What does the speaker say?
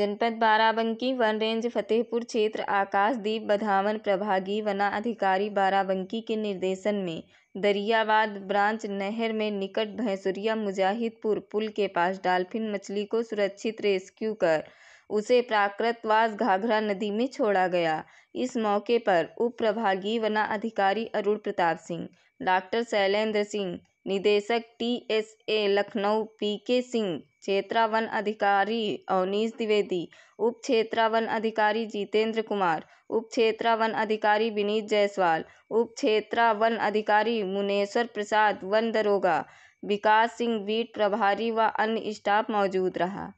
जनपद Barabanki one range Fatehpur क्षेत्र आकाशदीप बधावन वना वनाधिकारी बाराबंकी के निर्देशन में दरियाबाद ब्रांच नहर में निकट भैंसुरिया मुजाहिदपुर पुल के पास डाल्फिन मछली को सुरक्षित रेस्क्यू कर उसे प्राकृतवास घाघरा नदी में छोड़ा गया इस मौके पर उप प्रभागी वना अधिकारी अरुण प्रताप सिंह डॉक्टर शैलेंद्र सिंह निदेशक टीएसए लखनऊ पीके सिंह क्षेत्रा वन अधिकारी अवनीश द्विवेदी उप क्षेत्रा वन अधिकारी जितेंद्र कुमार उप क्षेत्रा वन अधिकारी विनीत जायसवाल उप क्षेत्रा वन अधिकारी मुनेश्वर प्रसाद वन दरोगा विकास सिंह बीट प्रभारी व अन्य स्टाफ मौजूद रहा